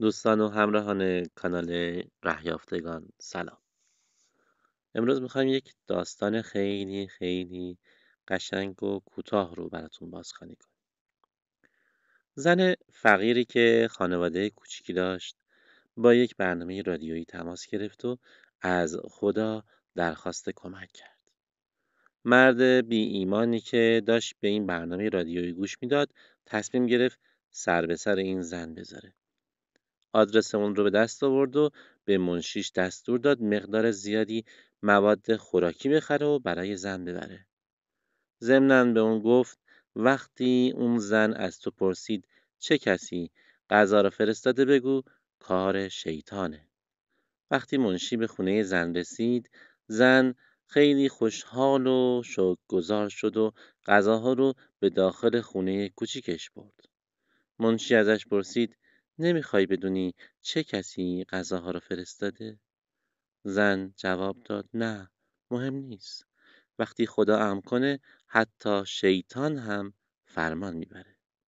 دوستان و همراهان کانال رهیافتگان سلام امروز میخوایم یک داستان خیلی خیلی قشنگ و کوتاه رو براتون بازخوانی کنیم زن فقیری که خانواده کوچیکی داشت با یک برنامه رادیویی تماس گرفت و از خدا درخواست کمک کرد مرد بی ایمانی که داشت به این برنامه رادیویی گوش میداد تصمیم گرفت سر به سر این زن بذاره آدرس اون رو به دست آورد و به منشیش دستور داد مقدار زیادی مواد خوراکی بخره و برای زن ببره. ضمنا به اون گفت وقتی اون زن از تو پرسید چه کسی غذا را فرستاده بگو کار شیطانه. وقتی منشی به خونه زن رسید زن خیلی خوشحال و شکرگزار شد و غذاها رو به داخل خونه کوچیکش برد. منشی ازش پرسید نمیخوای بدونی چه کسی غذاها رو فرستاده؟ زن جواب داد نه مهم نیست وقتی خدا امر کنه حتی شیطان هم فرمان میبره